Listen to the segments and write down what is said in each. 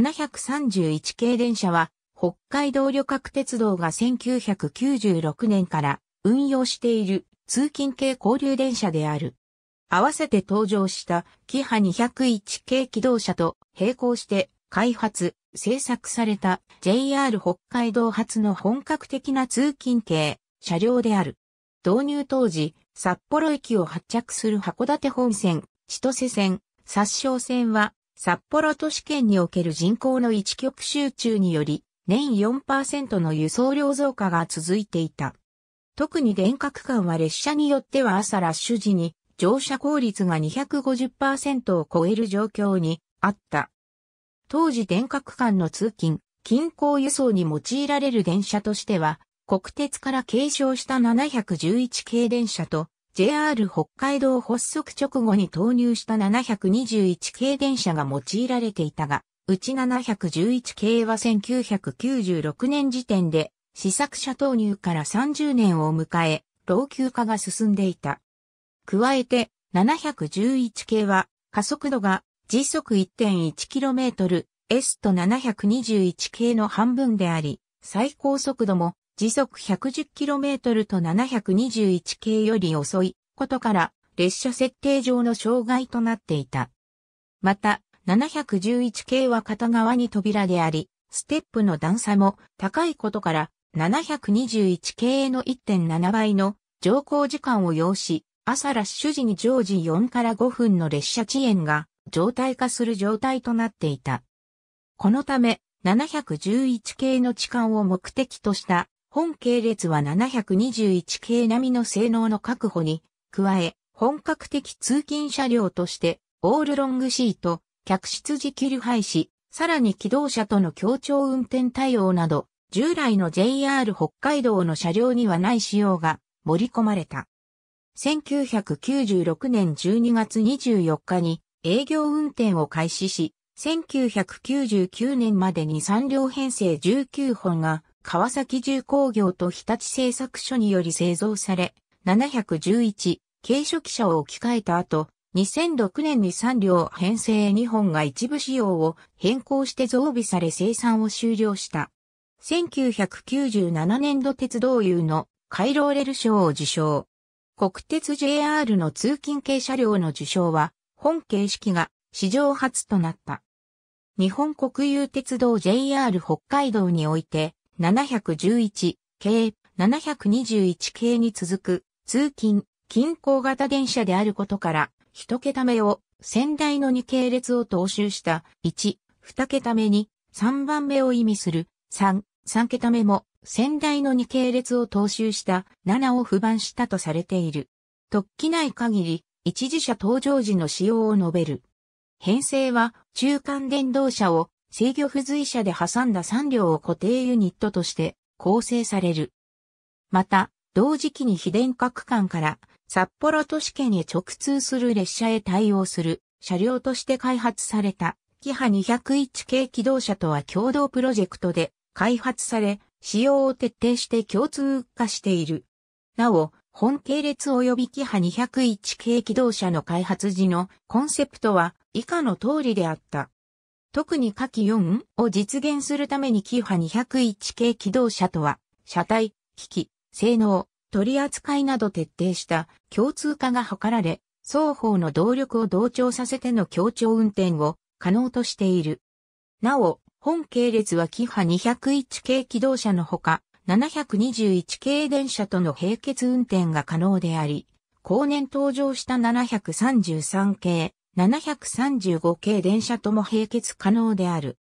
731系電車は、北海道旅客鉄道が1996年から運用している通勤系交流電車である。合わせて登場したキハ201系機動車と並行して開発、制作された JR 北海道発の本格的な通勤系車両である。導入当時、札幌駅を発着する函館本線、千歳線、札沼線は札幌都市圏における人口の一極集中により、年4%の輸送量増加が続いていた。特に電化区間は列車によっては朝ラッシュ時に乗車効率が250%を超える状況にあった。当時電化区間の通勤、近郊輸送に用いられる電車としては、国鉄から継承した711系電車と JR 北海道発足直後に投入した721系電車が用いられていたが、うち711系は1996年時点で試作車投入から30年を迎え、老朽化が進んでいた。加えて、711系は加速度が時速 1.1km S と721系の半分であり、最高速度も時速 110km と721系より遅いことから列車設定上の障害となっていた。また、711系は片側に扉であり、ステップの段差も高いことから721系の1.7倍の乗降時間を要し、朝ラッシュ時に常時4から5分の列車遅延が状態化する状態となっていた。このため、711系の痴漢を目的とした本系列は721系並みの性能の確保に、加え、本格的通勤車両として、オールロングシート、客室時給廃止、さらに機動車との協調運転対応など、従来の JR 北海道の車両にはない仕様が盛り込まれた。1996年12月24日に営業運転を開始し、1999年までに3両編成19本が川崎重工業と日立製作所により製造され、711軽初期車を置き換えた後、2006年に3両編成2本が一部仕様を変更して増備され生産を終了した。1997年度鉄道優のカイローレル賞を受賞。国鉄 JR の通勤系車両の受賞は、本形式が史上初となった。日本国有鉄道 JR 北海道において、711系、721系に続く通勤、近郊型電車であることから、一桁目を先代の2系列を踏襲した1、2桁目に3番目を意味する3、3桁目も先代の2系列を踏襲した7を不番したとされている。突起ない限り、一時車登場時の使用を述べる。編成は中間電動車を制御不随車で挟んだ3両を固定ユニットとして構成される。また、同時期に非電化区間から札幌都市圏へ直通する列車へ対応する車両として開発された、キハ201系機動車とは共同プロジェクトで開発され、使用を徹底して共通化している。なお、本系列及びキハ201系機動車の開発時のコンセプトは以下の通りであった。特に下記4を実現するためにキハ201系機動車とは、車体、機器、性能、取り扱いなど徹底した共通化が図られ、双方の動力を同調させての協調運転を可能としている。なお、本系列はキハ201系機動車のほか、721系電車との並結運転が可能であり、後年登場した733系735系電車とも並結可能である。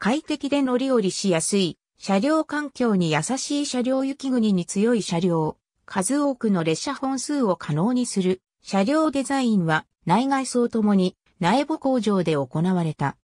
快適で乗り降りしやすい、車両環境に優しい車両雪国に強い車両、数多くの列車本数を可能にする、車両デザインは内外装ともに内部工場で行われた。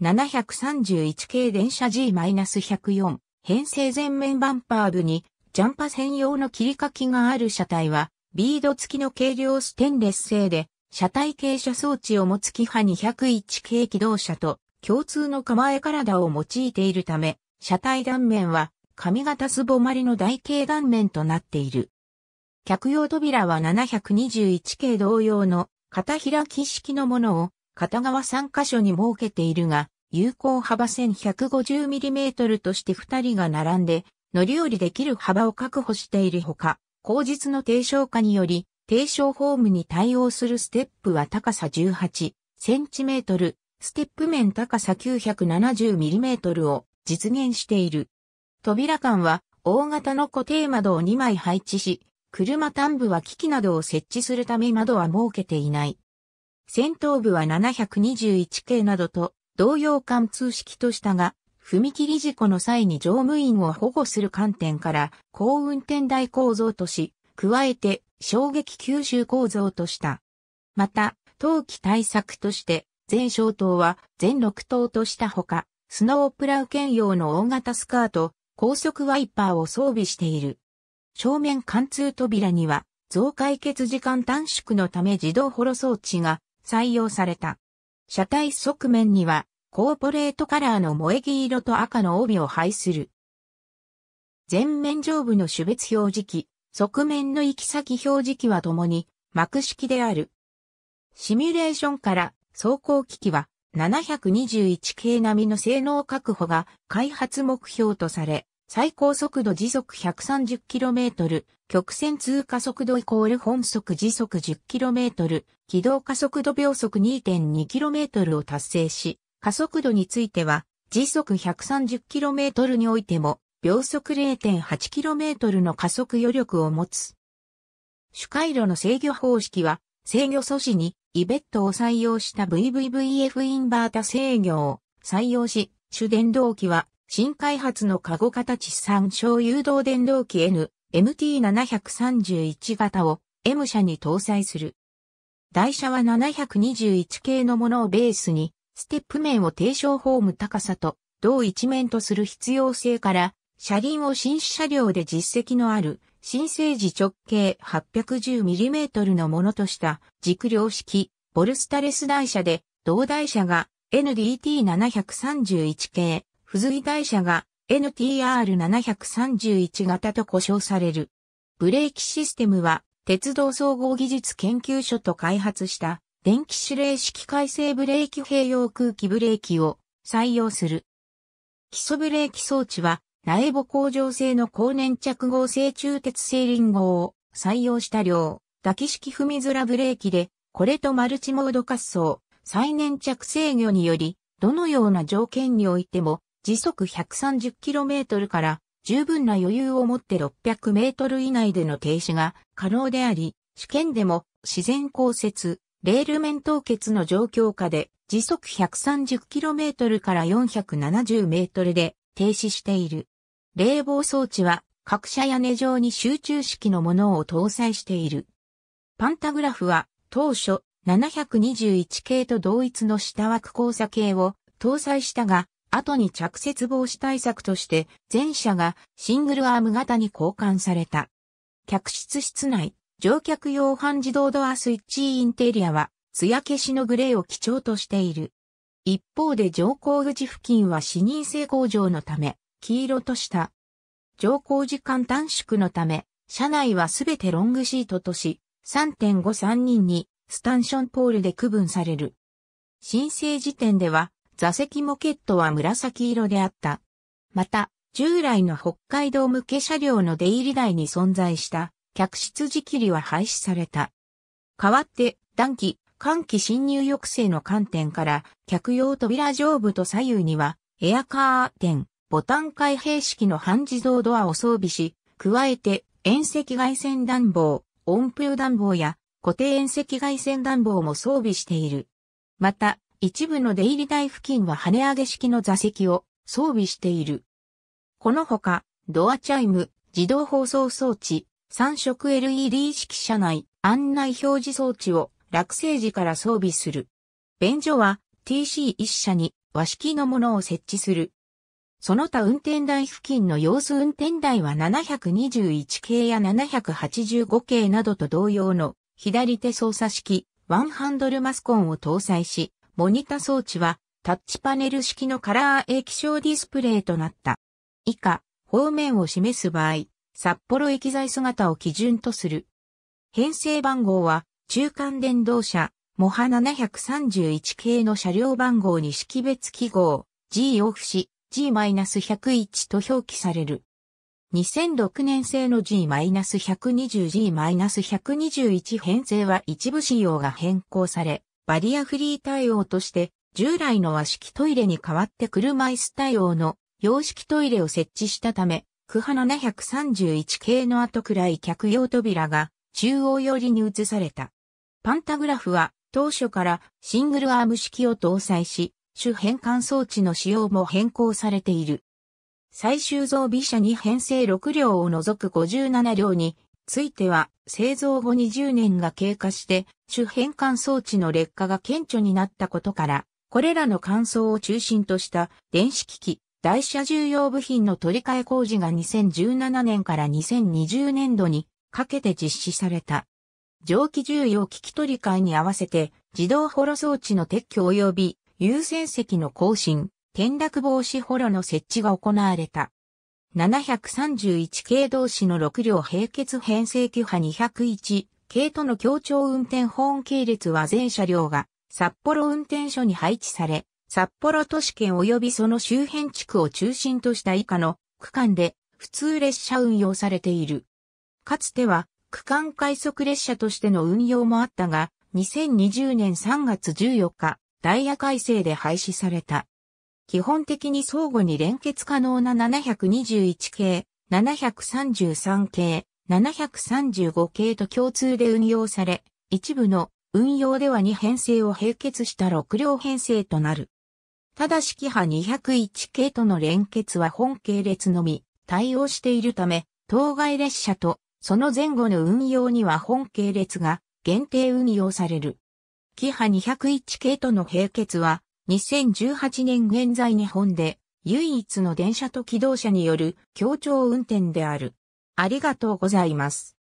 731系電車 G-104 編成前面バンパー部にジャンパ専用の切り欠きがある車体はビード付きの軽量ステンレス製で車体傾斜装置を持つキハ201系機動車と共通の構え体を用いているため、車体断面は上型すぼまりの台形断面となっている。客用扉は721系同様の片開き式のものを片側3箇所に設けているが、有効幅 1150mm として2人が並んで乗り降りできる幅を確保しているほか、後日の低床化により低床ホームに対応するステップは高さ18センチメートル、ステップ面高さ970ミリメートルを実現している。扉間は大型の固定窓を2枚配置し、車端部は機器などを設置するため窓は設けていない。先頭部は721系などと同様貫通式としたが、踏切事故の際に乗務員を保護する観点から、高運転台構造とし、加えて衝撃吸収構造とした。また、冬季対策として、全小灯は全6灯としたほか、スノープラウ兼用の大型スカート、高速ワイパーを装備している。正面貫通扉には、増解決時間短縮のため自動ホロ装置が採用された。車体側面には、コーポレートカラーの萌木色と赤の帯を配する。前面上部の種別表示器、側面の行き先表示器は共に、幕式である。シミュレーションから走行機器は 721K 並みの性能確保が開発目標とされ、最高速度時速 130km、曲線通過速度イコール本速時速 10km、軌道加速度秒速 2.2km を達成し、加速度については時速 130km においても秒速 0.8km の加速余力を持つ。主回路の制御方式は、制御素子にイベットを採用した VVVF インバータ制御を採用し、主電動機は新開発のカゴ形参照誘導電動機 N、MT731 型を M 車に搭載する。台車は721系のものをベースに、ステップ面を低床ホーム高さと、同一面とする必要性から、車輪を新車両で実績のある、新生児直径 810mm のものとした軸量式、ボルスタレス台車で、同台車が NDT731 系、不随台車が NTR731 型と呼称される。ブレーキシステムは、鉄道総合技術研究所と開発した電気指令式改正ブレーキ併用空気ブレーキを採用する。基礎ブレーキ装置は苗母工場製の高粘着合成中鉄製輪ゴを採用した量、抱き式踏み面ブレーキで、これとマルチモード滑走、再粘着制御により、どのような条件においても、時速 130km から十分な余裕を持って 600m 以内での停止が可能であり、試験でも自然降雪、レール面凍結の状況下で時速 130km から 470m で停止している。冷房装置は各社屋根上に集中式のものを搭載している。パンタグラフは当初721系と同一の下枠交差系を搭載したが、後に着雪防止対策として全車がシングルアーム型に交換された。客室室内、乗客用半自動ドアスイッチインテリアは、艶消しのグレーを基調としている。一方で上皇口付近は視認性向上のため、黄色とした。乗降時間短縮のため、車内はすべてロングシートとし、3.53人にスタンションポールで区分される。申請時点では座席モケットは紫色であった。また、従来の北海道向け車両の出入り台に存在した客室仕切りは廃止された。代わって暖気、換気侵入抑制の観点から、客用扉上部と左右には、エアカーテン、ボタン開閉式の半自動ドアを装備し、加えて、遠赤外線暖房、温風暖房や固定遠赤外線暖房も装備している。また、一部の出入り台付近は跳ね上げ式の座席を装備している。このほか、ドアチャイム、自動放送装置、三色 LED 式車内案内表示装置を落成時から装備する。便所は TC1 社に和式のものを設置する。その他運転台付近の様子運転台は721系や785系などと同様の左手操作式ワンハンドルマスコンを搭載し、モニタ装置はタッチパネル式のカラー液晶ディスプレイとなった。以下、方面を示す場合、札幌液材姿を基準とする。編成番号は中間電動車、モハ731系の車両番号に識別記号 G オフし G-101 と表記される。2006年製の G-120、G-121 編成は一部仕様が変更され、バリアフリー対応として従来の和式トイレに代わって車椅子対応の洋式トイレを設置したため、クハ731系の後くらい客用扉が中央寄りに移された。パンタグラフは当初からシングルアーム式を搭載し、主変換装置の仕様も変更されている。最終造備車に編成6両を除く57両については製造後20年が経過して主変換装置の劣化が顕著になったことから、これらの乾燥を中心とした電子機器、台車重要部品の取り替え工事が2017年から2020年度にかけて実施された。蒸気重要機器取り替えに合わせて、自動ホロ装置の撤去及び優先席の更新、転落防止ホロの設置が行われた。731系同士の6両並結編成機破201系との協調運転本系列は全車両が札幌運転所に配置され、札幌都市圏及びその周辺地区を中心とした以下の区間で普通列車運用されている。かつては区間快速列車としての運用もあったが、2020年3月14日、ダイヤ改正で廃止された。基本的に相互に連結可能な721系、733系、735系と共通で運用され、一部の運用では2編成を並結した6両編成となる。ただし規波201系との連結は本系列のみ対応しているため、当該列車とその前後の運用には本系列が限定運用される。キハ201系との並結は2018年現在日本で唯一の電車と機動車による協調運転である。ありがとうございます。